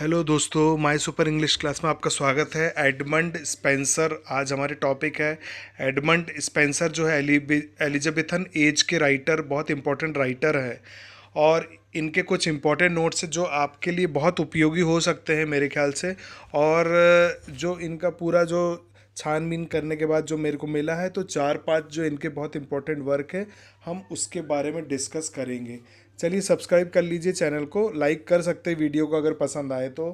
Hello दोस्तों my super English class में आपका स्वागत है एडमंड स्पेंसर आज हमारे टॉपिक है एडमंड स्पेंसर जो है एलिजाबेथन एज के राइटर बहुत इंपॉर्टेंट राइटर है और इनके कुछ इम्पॉर्टेंट नोट्स जो आपके लिए बहुत उपयोगी हो सकते हैं मेरे ख्याल से और जो इनका पूरा जो छानबीन करने के बाद जो मेरे को मिला है तो चार पांच जो इनके बहुत इंपॉर्टेंट वर्क है हम उसके बारे में डिस्कस करेंगे चलिए सब्सक्राइब कर लीजिए चैनल को लाइक कर सकते हैं वीडियो को अगर पसंद आए तो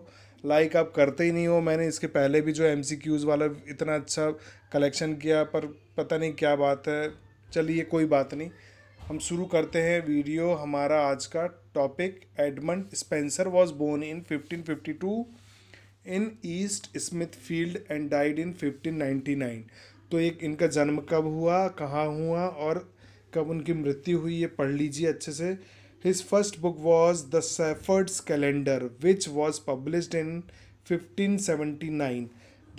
लाइक आप करते ही नहीं हो मैंने इसके पहले भी जो एम वाला इतना अच्छा कलेक्शन किया पर पता नहीं क्या बात है चलिए कोई बात नहीं हम शुरू करते हैं वीडियो हमारा आज का topic Edmund Spenser was born in 1552 in East Smithfield and died in 1599 तो एक इनका जन्म कब हुआ कहाँ हुआ और कब उनकी मृत्यु हुई ये पढ़ लीजिए अच्छे से his first book was the Shepherd's Calendar which was published in 1579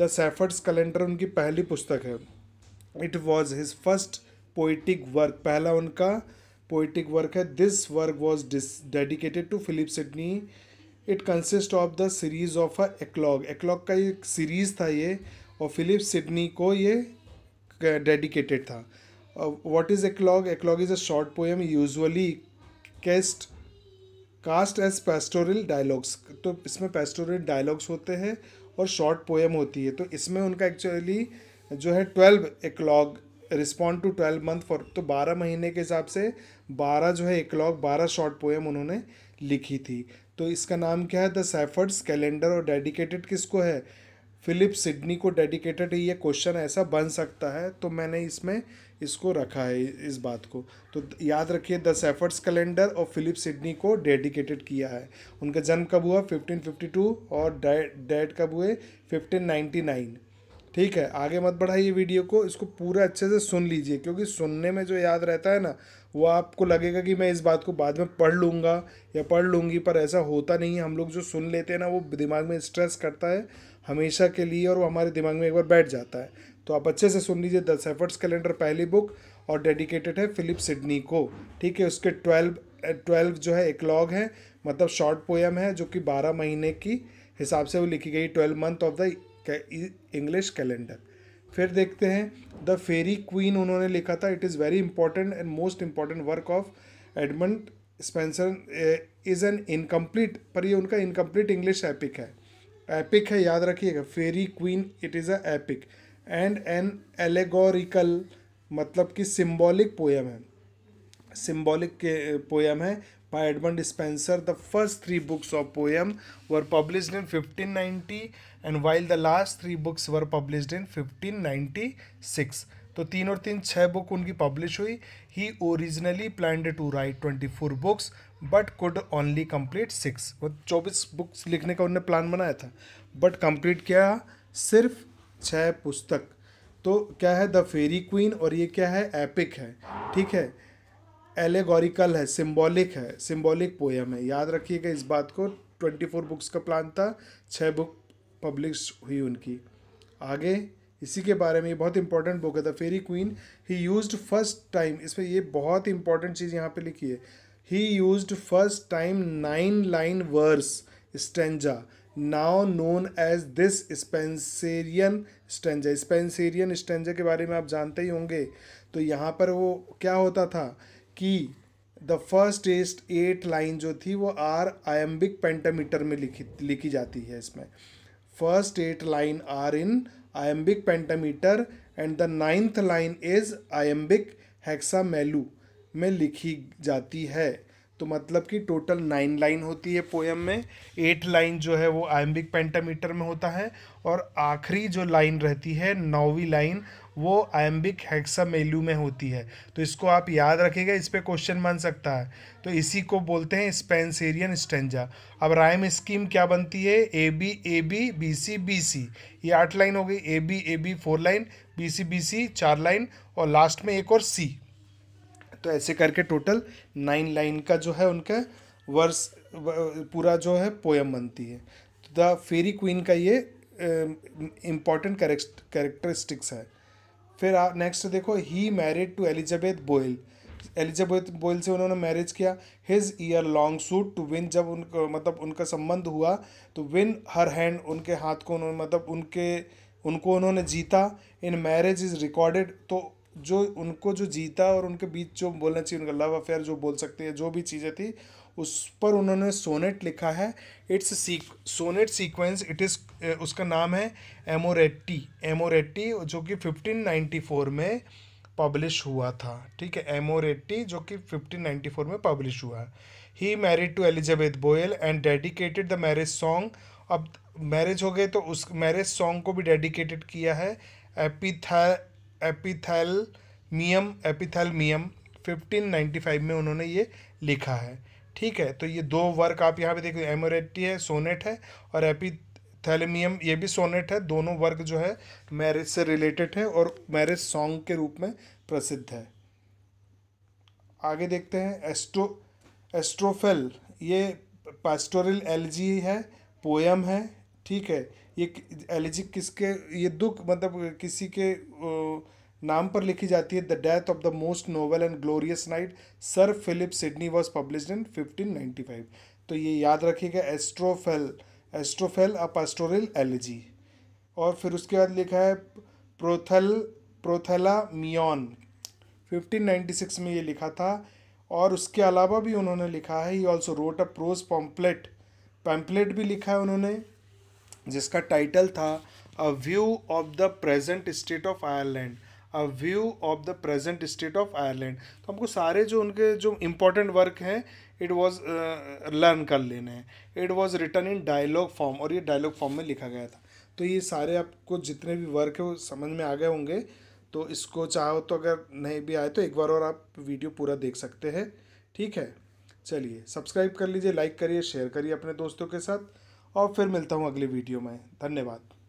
the Shepherd's Calendar उनकी पहली पुस्तक है it was his first poetic work पहला उनका पोइटिक वर्क है this work was dedicated to Philip Sidney it consist of the series of a eclogue eclogue का एक series था ये और फिलिप सिडनी को ये डेडिकेटेड था what is eclogue eclogue is a short poem usually cast cast as pastoral dialogues तो इसमें पेस्टोरल डायलॉग्स होते हैं और शॉर्ट पोएम होती है तो इसमें उनका एक्चुअली जो है twelve eclogue respond to twelve month for तो बारह महीने के हिसाब से बारह जो है एकलॉग बारह शॉर्ट पोएम उन्होंने लिखी थी तो इसका नाम क्या है द सैफर्ड्स कैलेंडर और डेडिकेटेड किसको है फिलिप सिडनी को डेडिकेटेड ये क्वेश्चन ऐसा बन सकता है तो मैंने इसमें इसको रखा है इस बात को तो याद रखिए द सेफर्ट्स कैलेंडर और फिलिप सिडनी को डेडिकेटेड किया है उनका जन्म कब हुआ 1552 और डेड कब हुए 1599 ठीक है आगे मत बढ़ाइए वीडियो को इसको पूरा अच्छे से सुन लीजिए क्योंकि सुनने में जो याद रहता है ना वो आपको लगेगा कि मैं इस बात को बाद में पढ़ लूँगा या पढ़ लूँगी पर ऐसा होता नहीं है हम लोग जो सुन लेते हैं ना वो दिमाग में स्ट्रेस करता है हमेशा के लिए और वो हमारे दिमाग में एक बार बैठ जाता है तो आप अच्छे से सुन लीजिए द सेफर्ट्स कैलेंडर पहली बुक और डेडिकेटेड है फिलिप सिडनी को ठीक है उसके ट्वेल्व ट्वेल्व जो है एकलॉग है मतलब शॉर्ट पोएम है जो कि बारह महीने की हिसाब से वो लिखी गई twelve month of the English calendar फिर देखते हैं द फेरी क्वीन उन्होंने लिखा था it is very important and most important work of Edmund Spenser is an incomplete पर ये उनका इनकम्प्लीट इंग्लिश एपिक है एपिक है याद रखिएगा Faerie Queene it is a epic and an allegorical मतलब कि सिम्बॉलिक पोएम है सिम्बॉलिक पोएम है by Edmund Spenser. The first three books of poem were published in 1590 and while the last three books were published in 1596. तो तीन और तीन छः book उनकी पब्लिश हुई ही originally plan to write twenty four books but could only complete six वो चौबीस बुक्स लिखने का उनने प्लान बनाया था बट कम्प्लीट क्या सिर्फ छः पुस्तक तो क्या है द फेरी क्वीन और ये क्या है एपिक है ठीक है एलेगोरिकल है सिम्बॉलिक है सिम्बॉलिक पोएम है याद रखिएगा इस बात को ट्वेंटी फोर बुक्स का प्लान था छः बुक पब्लिश हुई उनकी आगे इसी के बारे में ये बहुत इंपॉर्टेंट बुक है the Faerie queen he use first time इसमें ये बहुत इंपॉर्टेंट चीज़ यहाँ पे लिखी है ही use first time nine line verse stanza now known as this Spencerian stanza Spencerian stanza के बारे में आप जानते ही होंगे तो यहाँ पर वो क्या होता था कि द फर्स्ट एस्ट एट लाइन जो थी वो आर आयम्बिक पेंटामीटर में लिखी लिखी जाती है इसमें first eight line are in iambic pentameter and the ninth line is iambic मेलू में लिखी जाती है तो मतलब कि टोटल नाइन लाइन होती है पोएम में एट लाइन जो है वो आयम्बिक पेंटामीटर में होता है और आखिरी जो लाइन रहती है नौवीं लाइन वो आयम्बिक हेक्सामेलू में होती है तो इसको आप याद रखेगा इस पर क्वेश्चन बन सकता है तो इसी को बोलते हैं स्पेंसेरियन स्टेंजा अब राइम स्कीम क्या बनती है A B A B B C B C ये आठ लाइन हो गई A B A B four line B C B C चार लाइन और लास्ट में एक और सी तो ऐसे करके टोटल नाइन लाइन का जो है उनका वर्स पूरा जो है पोएम बनती है तो द फेरी क्वीन का ये इम्पॉर्टेंट करेक्ट कैरेक्टरिस्टिक्स है फिर आप नेक्स्ट देखो he married to Elizabeth Boyle Elizabeth Boyle से उन्होंने मैरिज किया his year long suit to win जब उनका मतलब उनका संबंध हुआ तो विन हर हैंड उनके हाथ को उन्होंने मतलब उनके उनको उन्होंने जीता इन मैरिज इज़ रिकॉर्डेड तो जो उनको जो जीता और उनके बीच जो बोलना चाहिए उनका लव अफेयर जो बोल सकते हैं जो भी चीज़ें थी उस पर उन्होंने सोनेट लिखा है इट्स सीक सोनेट सीक्वेंस इट इज़ उसका नाम है एमोरेट्टी एमोरेट्टी जो कि 1594 में पब्लिश हुआ था ठीक है एमोरेट्टी जो कि 1594 में पब्लिश हुआ he married to Elizabeth Boyle and dedicated the marriage song अब मैरिज हो गए तो उस मैरिज सॉन्ग को भी डेडिकेटेड किया है मियम एपिथैलमियम मियम फिफ्टीन में उन्होंने ये लिखा है ठीक है तो ये दो वर्क आप यहाँ पे देखो एमोरेटी है सोनेट है और एपी थैलेमियम ये भी सोनेट है दोनों वर्ग जो है मैरिज से रिलेटेड है और मैरिज सॉन्ग के रूप में प्रसिद्ध है आगे देखते हैं एस्ट्रो एस्ट्रोफेल ये पास्टोरल एलजी है पोयम है ठीक है ये एलजी किसके ये दुख मतलब किसी के नाम पर लिखी जाती है the death of the most noble and glorious knight sir Philip Sidney was publish in fifteen ninety five तो ये याद रखिएगा एस्ट्रोफेल एस्ट्रोफेल अ पास्टोरल एलर्जी और फिर उसके बाद लिखा है प्रोथल प्रोथेला नाइन्टी 1596 में ये लिखा था और उसके अलावा भी उन्होंने लिखा है he also wrote a prose pamphlet pamphlet भी लिखा है उन्होंने जिसका टाइटल था a view of the present state of Ireland a view of the present state of Ireland तो हमको सारे जो उनके जो इम्पोर्टेंट वर्क हैं इट वॉज लर्न कर लेने हैं it was written in dialogue form और ये डायलॉग फॉर्म में लिखा गया था तो ये सारे आपको जितने भी वर्क है वो समझ में आ गए होंगे तो इसको चाहो तो अगर नहीं भी आए तो एक बार और आप वीडियो पूरा देख सकते हैं ठीक है चलिए सब्सक्राइब कर लीजिए लाइक करिए शेयर करिए अपने दोस्तों के साथ और फिर मिलता हूँ अगले वीडियो में धन्यवाद